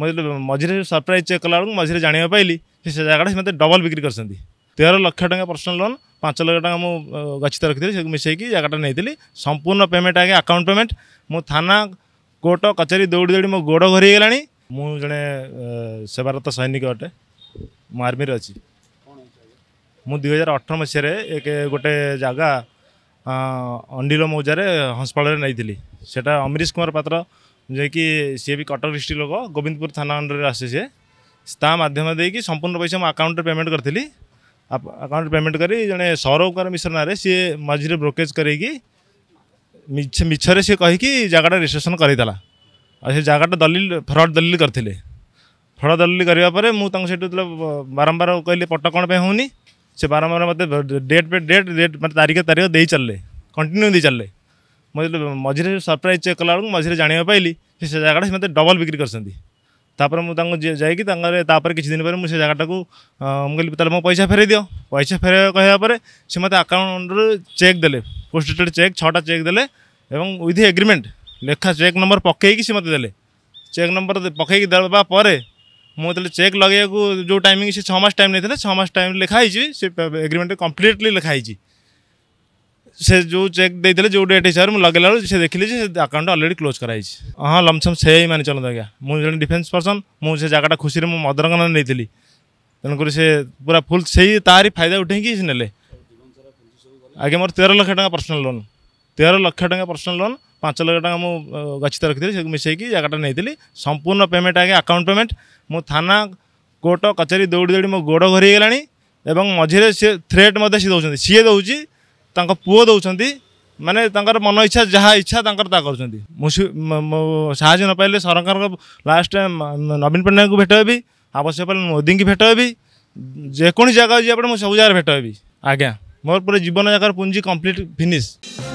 मतलब मझे surprise check कला बेलू मझे जाना पाइली से जगह से मतलब डबल बिक्री कर তের লক্ষ টাকা পর্সনাল লোন পাঁচ লক্ষ টাকা মু গচ্ছিত রাখি সে মিশাইকি জায়গাটা নিয়ে সম্পূর্ণ পেমেন্ট আগে আকাউন্ট পেমেন্ট মু থানা কোর্ট কচারি দৌড়ি দৌড়ি মো গোড় ঘরি গলা মু জনে সেবারত সৈনিক অটে মু আর্মির অছি মু দুই হাজার অঠর মশায় এক গোটে জায়গা অন্ডিল মৌজারে হংসপাড়ে নেই সেটা অমরিশ কুমার পাত্র जेकि सी भी कटक डिस्ट्रिक्ट लोक गोविंदपुर थाना अंडर आसे सी ताम दे कि संपूर्ण पैसा मो आकाउंट पेमेंट करी आकाउंट पेमेंट कर जे सौरव कुमार मिश्र ना सी मझे ब्रोकेज करछरे सी कह जगह रेजिट्रेसन कर जगटा दलिल फ्रड दलिल करते फ्रड दलिल करापर मुझे बारंबार कहली पट कौन पर होनी से बारंबार मतलब डेट पे डेट डेट मतलब तारीख तारीख दे चलें कंटिन्यू दे चलें ମୁଁ ମଝିରେ ସରପ୍ରାଇଜ୍ ଚେକ୍ କଲାବେଳକୁ ମଝିରେ ଜାଣିବାକୁ ପାଇଲି ସେ ସେ ଜାଗାଟା ସେ ମୋତେ ଡବଲ୍ ବିକ୍ରି କରିଛନ୍ତି ତାପରେ ମୁଁ ତାଙ୍କୁ ଯାଇକି ତାଙ୍କର ତାପରେ କିଛି ଦିନ ପରେ ମୁଁ ସେ ଜାଗାଟାକୁ ମୁଁ କହିଲି ତାହେଲେ ମୋ ପଇସା ଫେରାଇ ଦିଅ ପଇସା ଫେରାଇ କହିବା ପରେ ସେ ମୋତେ ଆକାଉଣ୍ଟରୁ ଚେକ୍ ଦେଲେ ପୋଷ୍ଟେଡ଼୍ ଚେକ୍ ଛଅଟା ଚେକ୍ ଦେଲେ ଏବଂ ୱିଥ୍ ଏଗ୍ରିମେଣ୍ଟ ଲେଖା ଚେକ୍ ନମ୍ବର ପକାଇକି ସେ ମୋତେ ଦେଲେ ଚେକ୍ ନମ୍ବର ପକାଇକି ଦେବା ପରେ ମୁଁ ଯେତେବେଳେ ଚେକ୍ ଲଗାଇବାକୁ ଯେଉଁ ଟାଇମିଂ ସେ ଛଅ ମାସ ଟାଇମ୍ ନେଇଥିଲେ ଛଅ ମାସ ଟାଇମ୍ ଲେଖା ହେଇଛି ସେ ଏଗ୍ରିମେଣ୍ଟ କମ୍ପ୍ଲିଟ୍ଲି ଲେଖା ହେଇଛି ସେ ଯେଉଁ ଚେକ୍ ଦେଇଥିଲେ ଯେଉଁ ଡେଟ୍ ହିସାବରେ ମୁଁ ଲଗେଇଲା ବେଳକୁ ସେ ଦେଖିଲି ଯେ ସେ ଆକାଉଣ୍ଟ ଅଲରେଡ଼ି କ୍ଲୋଜ୍ କରାଯାଇଛି ହଁ ଲମ୍ସମ୍ ସେ ହିଁ ମାନି ଚଳନ୍ତୁ ଆଜ୍ଞା ମୁଁ ଜଣେ ଡିଫେନ୍ସ ପର୍ସନ୍ ମୁଁ ସେ ଜାଗାଟା ଖୁସିରେ ମୁଁ ମଦରଙ୍ଗନା ନେଇଥିଲି ତେଣୁକରି ସେ ପୁରା ଫୁଲ୍ ସେଇ ତାରି ଫାଇଦା ଉଠେଇକି ସେ ନେଲେ ଆଜ୍ଞା ମୋର ତେର ଲକ୍ଷ ଟଙ୍କା ପର୍ସନାଲ୍ ଲୋନ୍ ତେର ଲକ୍ଷ ଟଙ୍କା ପର୍ସନାଲ୍ ଲୋନ୍ ପାଞ୍ଚ ଲକ୍ଷ ଟଙ୍କା ମୁଁ ଗଚ୍ଛିତ ରଖିଥିଲି ସେକୁ ମିଶାଇକି ଜାଗାଟା ନେଇଥିଲି ସମ୍ପୂର୍ଣ୍ଣ ପେମେଣ୍ଟ ଆଜ୍ଞା ଆକାଉଣ୍ଟ ପେମେଣ୍ଟ ମୁଁ ଥାନା କୋର୍ଟ କଚେରୀ ଦୌଡ଼ି ଦୌଡ଼ି ମୋ ଗୋଡ଼ ଘରେଇ ଗଲାଣି ଏବଂ ମଝିରେ ସିଏ ଥ୍ରେଟ୍ ମଧ୍ୟ ସିଏ ଦେଉଛନ୍ତି ସିଏ ଦେଉଛି पुओ दौरान मानने मन इच्छा जहाँ इच्छा ता कर सा नपाल सरकार लास्ट टाइम नवीन पट्टनायक को भेट हेबी आवश्यक पड़े मोदी की भेट हेबी जेको जगह जी आप सब जगह भेट हेबी आज्ञा मोर पूरे जीवन जगार पूंजी कम्प्लीट फिनिश